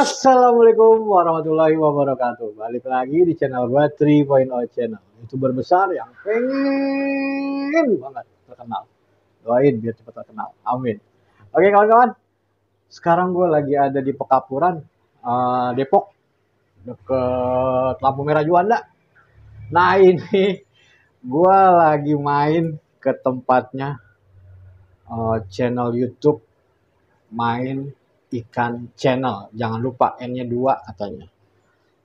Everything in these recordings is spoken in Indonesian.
Assalamualaikum warahmatullahi wabarakatuh. Balik lagi di channel gue 3.0 channel. Youtuber besar yang pengen banget terkenal. Doain biar cepat terkenal. Amin. Oke kawan-kawan. Sekarang gue lagi ada di Pekapuran, uh, Depok. Deket Lampu Merah Juanda. Nah ini gue lagi main ke tempatnya uh, channel YouTube main ikan channel jangan lupa n-nya dua katanya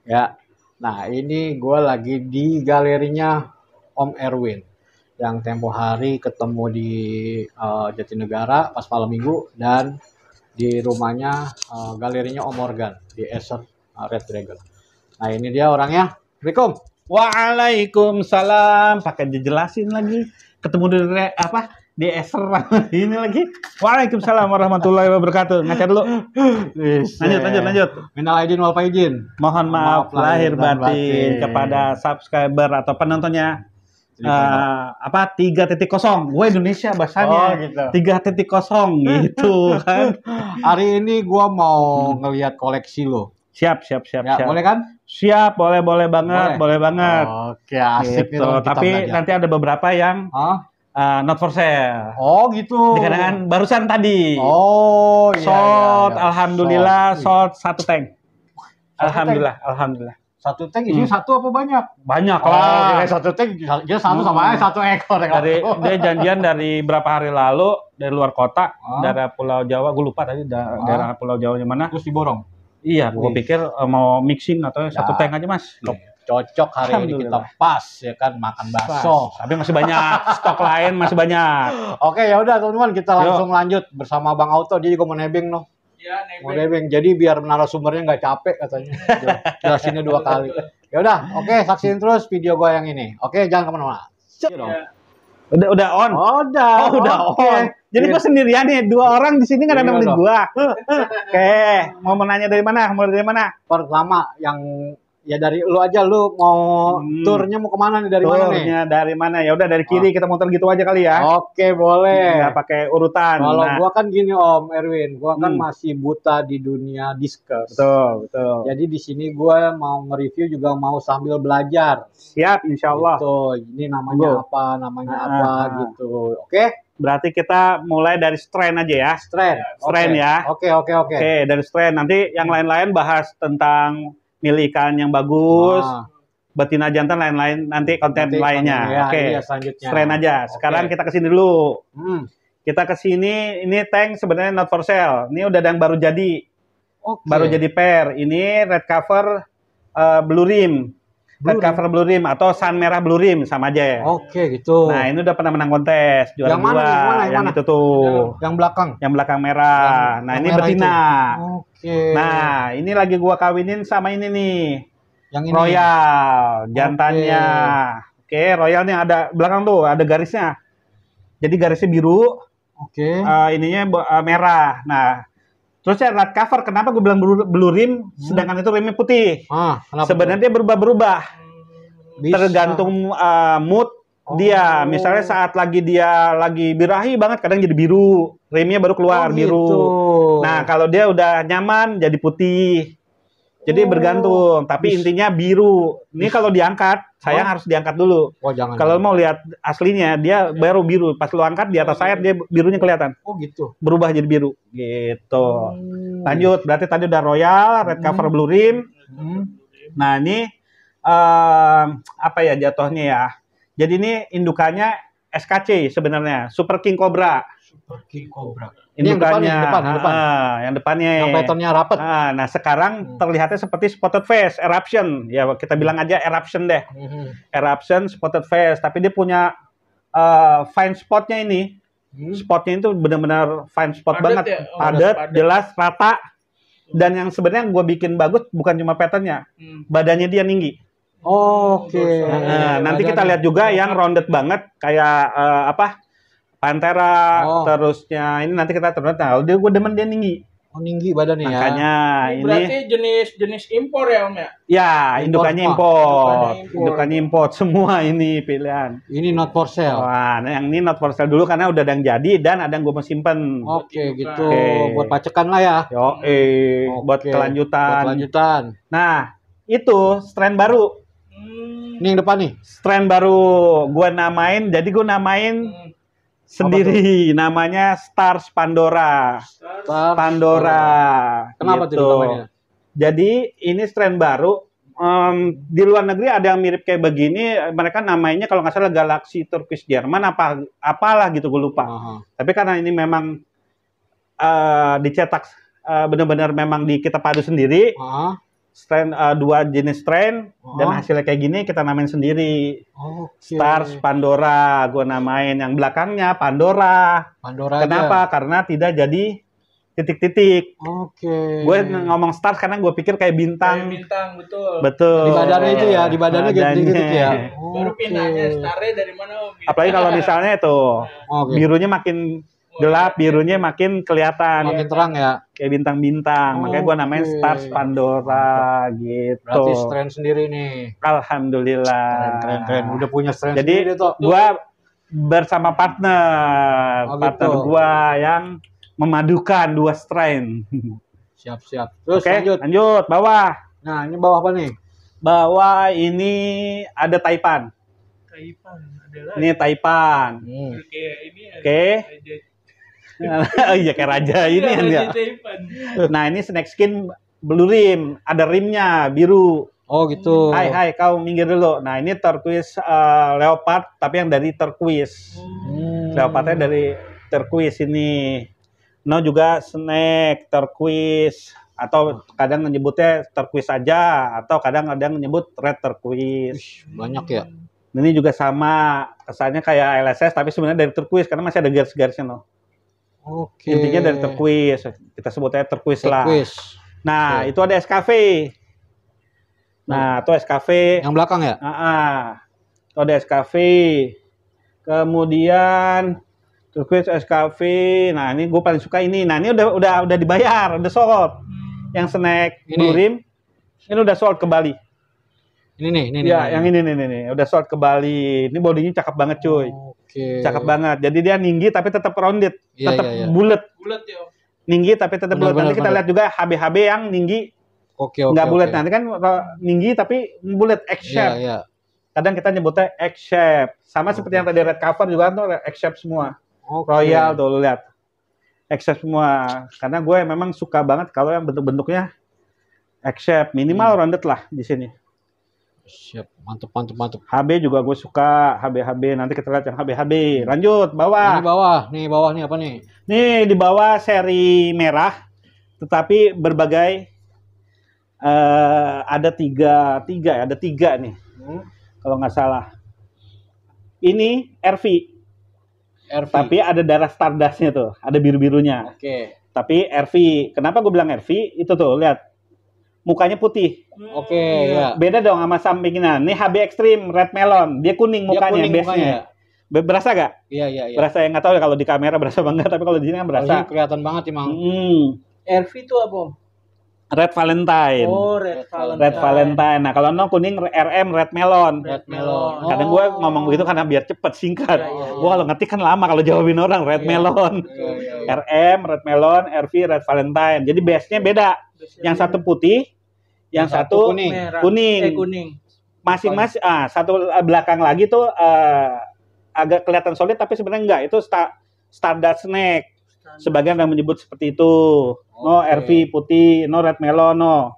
ya nah ini gue lagi di galerinya Om Erwin yang tempo hari ketemu di uh, Jatinegara pas malam minggu dan di rumahnya uh, galerinya Om Morgan di Acer uh, Red Dragon. Nah ini dia orangnya. Assalamualaikum. Waalaikumsalam. Pakai dijelasin lagi. Ketemu di apa? di eserang ini lagi. Waalaikumsalam warahmatullahi wabarakatuh. Ngaca dulu. Lanjut, lanjut, lanjut. Minal aidin wal faizin. Mohon maaf, maaf lahir batin, batin kepada subscriber atau penontonnya uh, apa tiga titik kosong gue Indonesia bahasanya oh, gitu. tiga titik kosong gitu kan hari ini gue mau ngelihat koleksi lo siap siap siap ya, siap boleh kan siap boleh boleh banget boleh, boleh banget oke asik gitu. tapi nanti ada beberapa yang huh? uh, not for sale. Oh gitu. Dikarenakan barusan tadi. Oh iya. Short, iya, iya. alhamdulillah, short, iya. satu tank. alhamdulillah, tank. alhamdulillah. Satu tank isinya hmm. satu apa banyak? Banyak oh, lah. Dia satu tank dia satu hmm. sama aja satu ekor. Ya. Dari dia janjian dari berapa hari lalu dari luar kota, ah. dari Pulau Jawa, gue lupa tadi da ah. daerah Pulau Jawa yang mana. Terus diborong. Iya, gue pikir eh, mau mixing atau satu nah. tank aja mas. Ya cocok hari ini kita pas ya kan makan bakso. Tapi masih banyak stok lain masih banyak. Oke ya udah teman-teman kita langsung lanjut bersama Bang Auto. Jadi gue mau nebeng noh. Ya, Mau nebeng. Jadi biar narasumbernya nggak capek katanya. Jelasinnya dua kali. Ya udah, oke saksin terus video gue yang ini. Oke jangan kemana-mana. Iya. udah udah on. Oh, udah. Oh, udah okay. on. Jadi gue iya. sendirian nih, dua orang di sini nggak ada yang iya, nemenin gue. Oke, mau menanya dari mana? mau dari mana? Pertama yang ya dari lu aja lu mau hmm. turnya mau kemana nih dari turnya mana nih? dari mana ya udah dari oh. kiri oh. kita muter gitu aja kali ya oke boleh hmm, nggak pakai urutan kalau nah. gua kan gini om Erwin gua kan hmm. masih buta di dunia diskus betul betul jadi di sini gua mau nge-review juga mau sambil belajar siap insyaallah gitu. ini namanya Go. apa namanya ah. apa ah. gitu oke Berarti kita mulai dari strain aja ya. Strain. Strain okay. ya. Oke, okay, oke, okay, oke. Okay. Oke, dari strain. Nanti yang lain-lain bahas tentang milih ikan yang bagus, ah. betina jantan lain-lain nanti konten nanti lainnya. Ya, Oke. Okay. Iya, keren aja. Sekarang okay. kita ke sini dulu. Hmm. Kita ke sini ini tank sebenarnya not for sale. Ini udah ada yang baru jadi. Okay. Baru jadi pair. Ini red cover uh, blue rim. Blue cover Blue Rim atau Sun Merah Blue Rim sama aja ya. Oke gitu. Nah ini udah pernah menang kontes juara yang mana, dua. Yang, mana, yang, yang mana? itu tuh. Yang belakang. Yang belakang merah. Yang, nah yang ini betina. Oke. Oke. Nah ini lagi gua kawinin sama ini nih. Yang ini. Royal jantannya. Oke, okay, Royal nih ada belakang tuh ada garisnya. Jadi garisnya biru. Oke. Uh, ininya uh, merah. Nah Terus saya lihat cover, kenapa gue bilang blue, blue rim, hmm. sedangkan itu rimnya putih. Ah, Sebenarnya berubah-berubah. Tergantung uh, mood oh. dia. Misalnya saat lagi dia lagi birahi banget, kadang jadi biru. Rimnya baru keluar oh, biru. Gitu. Nah kalau dia udah nyaman, jadi putih. Jadi oh. bergantung, tapi Bish. intinya biru. Ini kalau diangkat, saya oh. harus diangkat dulu. Oh, jangan. Kalau mau lihat aslinya, dia baru biru. Pas lu angkat di atas sayap dia birunya kelihatan. Oh, gitu. Berubah jadi biru. Gitu. Hmm. Lanjut, berarti tadi udah royal, red hmm. cover blue rim. Hmm. Nah, ini um, apa ya jatuhnya ya? Jadi ini indukannya SKC sebenarnya, Super King Cobra pergi kobra. Ini yang depannya yang depan, yang ah, depan. Ah, yang depannya. Yang pattern-nya rapat. Ah, nah sekarang hmm. terlihatnya seperti spotted face, eruption. Ya kita hmm. bilang aja eruption deh. Hmm. Eruption, spotted face. Tapi dia punya uh, fine spotnya ini. Hmm. Spotnya itu benar-benar fine spot padet banget. Ya? Oh, padat, jelas, rata. Hmm. Dan yang sebenarnya gue bikin bagus bukan cuma patternnya, hmm. badannya dia tinggi. Oh, Oke. Okay. Nah, ya, nanti kita lihat juga yang rounded banget kayak uh, apa? Pantera, oh. terusnya ini nanti kita turun tanggal. Dia gue demen dia tinggi. Oh tinggi badannya Makanya ya. Makanya ini berarti jenis-jenis impor ya Om ya? Ya, indukannya impor. Indukannya impor semua ini pilihan. Ini not for sale. Wah, nah, yang ini not for sale dulu karena udah ada yang jadi dan ada yang gue mau simpen. Oke, okay, gitu. Okay. Buat pacekan lah ya. Yo, eh, okay. buat kelanjutan. Buat kelanjutan. Nah, itu tren baru. Nih hmm. Ini yang depan nih. Strand baru gue namain, jadi gue namain hmm sendiri namanya Stars Pandora. Stars Pandora. Kenapa gitu. tuh namanya? Jadi ini tren baru. Um, di luar negeri ada yang mirip kayak begini. Mereka namanya kalau nggak salah Galaxy Turkish Jerman apa apalah gitu gue lupa. Uh Tapi karena ini memang uh, dicetak uh, benar-benar memang di kita padu sendiri. Uh strain uh, dua jenis tren oh. dan hasilnya kayak gini kita namain sendiri. okay. Stars Pandora gue namain yang belakangnya Pandora. Pandora Kenapa? Aja. Karena tidak jadi titik-titik. Oke. Okay. Gue ngomong stars karena gue pikir kayak bintang. Kayak bintang, betul. Betul. Di badannya itu ya, di badannya gitu titik ya. Baru okay. starnya dari mana? Apalagi kalau misalnya itu okay. birunya makin gelap birunya makin kelihatan makin terang ya kayak bintang-bintang oh, makanya gue namain okay. stars Pandora gitu berarti strand sendiri nih alhamdulillah keren keren, keren. udah punya strand jadi gue bersama partner oh, gitu. partner gua yang memadukan dua strand siap siap terus okay, lanjut lanjut bawah nah ini bawah apa nih bawah ini ada Taipan Taipan adalah. ini Taipan hmm. oke ini ada, okay. oh iya kayak raja iya, ini kan ya. Nah ini snack skin blue rim, ada rimnya biru. Oh gitu. Hai hai kau minggir dulu. Nah ini turquoise uh, leopard tapi yang dari turquoise. Hmm. Leopardnya dari turquoise ini. No juga snack turquoise atau kadang menyebutnya turquoise aja atau kadang-kadang menyebut red turquoise. banyak ya. Ini juga sama kesannya kayak LSS tapi sebenarnya dari turquoise karena masih ada garis-garisnya loh. Oke. Intinya dari terkuis. Kita sebutnya terkuiz terkuis, lah. Terkuis. Nah, okay. itu ada SKV. Nah, nah, itu SKV. Yang belakang ya? Ah, -uh. Itu ada SKV. Kemudian terkuis SKV. Nah, ini gue paling suka ini. Nah, ini udah udah udah dibayar, udah sold. Yang snack ini. ini udah sold ke Bali. Ini nih, ini nih. Ya, yang ini nih, nih, nih. Udah sold ke Bali. Ini bodinya cakep banget, cuy. Oh Okay. Cakep banget. Jadi dia ninggi tapi tetap rounded, yeah, tetap yeah, yeah. bulat. Bulat ya. Ninggi tapi tetap bulat. Nanti kita lihat juga HB-HB yang ninggi. Oke, oke. Enggak bulat. Nanti kan ninggi tapi bulat X iya, shape. Yeah, yeah. Kadang kita nyebutnya X shape. Sama okay. seperti yang tadi red cover juga tuh X shape semua. Okay. Royal tuh lu lihat. X shape semua. Karena gue memang suka banget kalau yang bentuk-bentuknya X shape, minimal hmm. rounded lah di sini. Siap, mantep, mantep, mantep. HB juga gue suka, HB HB. Nanti kita lihat yang HB HB. Lanjut, bawah. Ini bawah, nih bawah nih apa nih? Nih di bawah seri merah, tetapi berbagai uh, ada tiga, tiga, ya, ada tiga nih, hmm. kalau nggak salah. Ini RV. RV. Tapi ada darah stardustnya tuh, ada biru birunya. Oke. Okay. Tapi RV, kenapa gue bilang RV? Itu tuh lihat mukanya putih. Oke, okay, hmm. ya. Beda dong sama sampingan. Ini HB Extreme Red Melon, dia kuning dia mukanya kuning biasanya. Mukanya. Berasa gak? Iya, iya, iya. Berasa yang nggak tahu ya kalau di kamera berasa banget, tapi kalau di sini kan berasa. Oh, kelihatan banget emang. Hmm. RV itu apa? Red Valentine. Oh, Red Valentine. Red Valentine. Nah, kalau no kuning RM Red Melon. Red Melon. Oh. Kadang gue ngomong begitu karena biar cepet singkat. Gue kalau ya. ngetik kan lama kalau jawabin orang Red iya, Melon. Ya, ya, ya. RM Red Melon, RV Red Valentine. Jadi base-nya beda. yang satu putih, yang satu, satu kuning, merah, kuning. Eh, kuning. Masing-masing ah satu eh, belakang lagi tuh uh, agak kelihatan solid tapi sebenarnya enggak. Itu sta standar snack. Sebagian yang menyebut seperti itu. Okay. No RV putih, no red melon, no.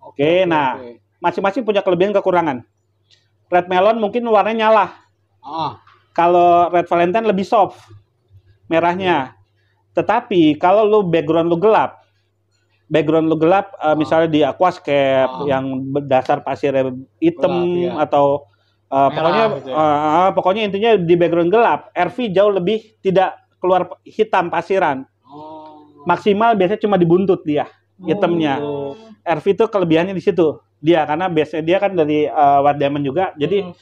Oke, okay, okay, nah masing masing-masing punya kelebihan kekurangan. Red melon mungkin warnanya nyala. Ah. Kalau red Valentine lebih soft merahnya. Hmm. Tetapi kalau lu background lu gelap, background lu gelap uh, misalnya di aquascape oh. yang dasar pasir hitam gelap, ya. atau uh, Merah, pokoknya gitu ya. uh, pokoknya intinya di background gelap RV jauh lebih tidak keluar hitam pasiran. Oh. Maksimal biasanya cuma dibuntut dia hitamnya. Oh. RV itu kelebihannya di situ. Dia karena biasanya dia kan dari uh, war Diamond juga. Jadi oh.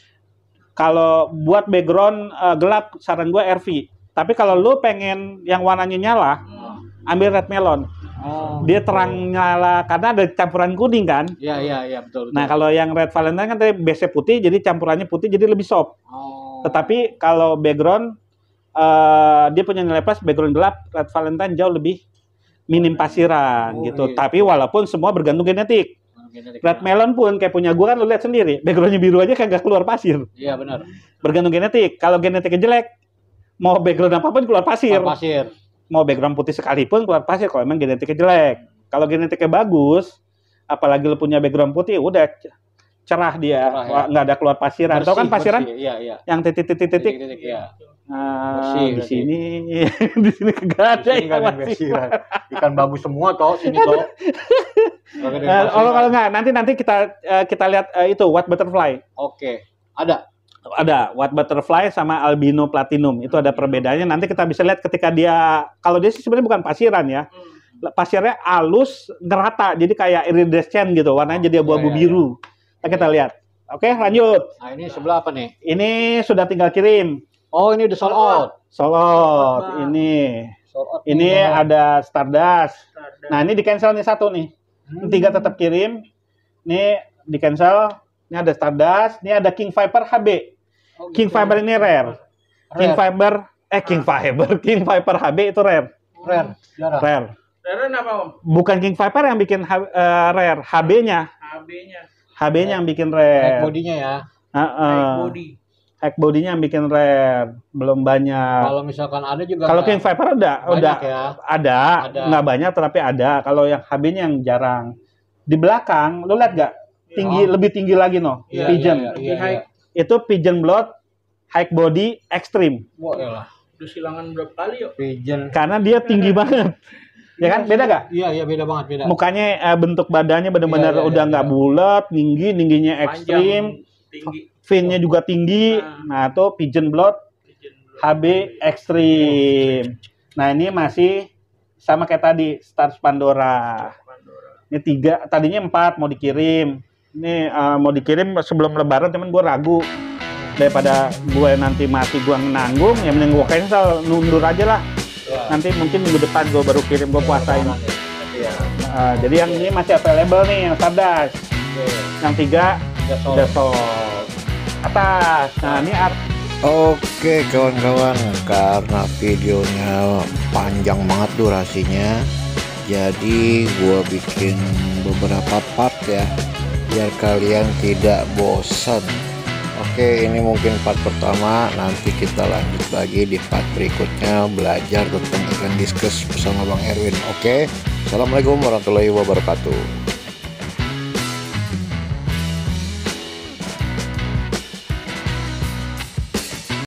kalau buat background uh, gelap saran gue RV. Tapi kalau lu pengen yang warnanya nyala, oh. ambil Red Melon. Oh, dia gitu. terang nyala karena ada campuran kuning kan? Iya iya iya betul, betul. Nah kalau yang red valentine kan tadi base putih jadi campurannya putih jadi lebih soft. Oh. Tetapi kalau background uh, dia punya nilai plus background gelap red valentine jauh lebih minim oh, pasiran oh, gitu. Iya. Tapi walaupun semua bergantung genetik. Red ya. melon pun kayak punya gue kan lo lihat sendiri, backgroundnya biru aja kayak gak keluar pasir. Iya benar. Bergantung genetik. Kalau genetiknya jelek, mau background apapun keluar pasir. Keluar pasir mau background putih sekalipun keluar pasir kalau emang genetiknya jelek. Kalau genetiknya bagus, apalagi lu punya background putih, ya udah cerah dia, ya. nggak ya. ada keluar kan pasiran. Bersih, Tahu kan pasiran? Bersih, ya, ya. Yang titik-titik-titik. Iya, iya. Nah, bersih, di sini di sini kagak ada ikan pasiran. Ikan babu semua toh sini toh. Nah, kalau kalau nggak nanti nanti kita eh, kita lihat eh, itu what butterfly. Oke, okay. ada ada white butterfly sama albino platinum itu ada perbedaannya nanti kita bisa lihat ketika dia kalau dia sih sebenarnya bukan pasiran ya hmm. pasirnya halus ngerata jadi kayak iridescent gitu warnanya jadi abu-abu iya, iya, iya. biru nah, kita lihat oke lanjut nah ini sebelah apa nih ini sudah tinggal kirim oh ini udah sold out sold out ini ini ada stardust. nah ini di cancel nih satu nih hmm. tiga tetap kirim ini di cancel ini ada Stardust, ini ada King Viper HB. Oh, gitu. King Fiber ini rare. rare. King Fiber eh King ah. Fiber, King Fiber HB itu rare. Rare, jarang. Rare. Rare apa, Om? Bukan King Fiber yang bikin uh, rare, HB-nya. HB-nya. HB-nya yang bikin rare. Hack nya ya. Uh -uh. Hack body. Hack bodinya yang bikin rare, belum banyak. Kalau misalkan ada juga. Kalau King Viper ada, udah ya. ada, ada. nggak banyak tapi ada. Kalau yang HB-nya yang jarang. Di belakang, lu lihat gak? Iya. Tinggi, oh. lebih tinggi lagi no, yeah, pigeon. Yeah, yeah, yeah, yeah itu pigeon blood high body extreme. Wah, udah silangan berapa kali yuk? Pigeon. Karena dia tinggi banget. Ya kan beda gak? Iya iya beda banget beda. Mukanya eh, bentuk badannya benar-benar iya, iya, udah iya, nggak iya. bulat, tinggi, tingginya ekstrim, finnya juga tinggi. Nah, nah itu pigeon blood, pigeon blood HB ekstrim. Nah ini masih sama kayak tadi Stars Pandora. Stars Pandora. Ini tiga, tadinya empat mau dikirim, ini uh, mau dikirim sebelum lebaran cuman gue ragu daripada gue nanti mati gue nanggung ya mending gue cancel mundur aja lah iya. nanti mungkin minggu depan gue baru kirim gue puasain ya. uh, eh, jadi yang ini masih available nih yang sadas ya. yang tiga Dasol atas nah ini art Oke kawan-kawan karena videonya panjang banget durasinya jadi gua bikin beberapa part ya biar kalian tidak bosan oke ini mungkin part pertama nanti kita lanjut lagi di part berikutnya belajar tentang ikan diskus bersama Bang Erwin oke Assalamualaikum warahmatullahi wabarakatuh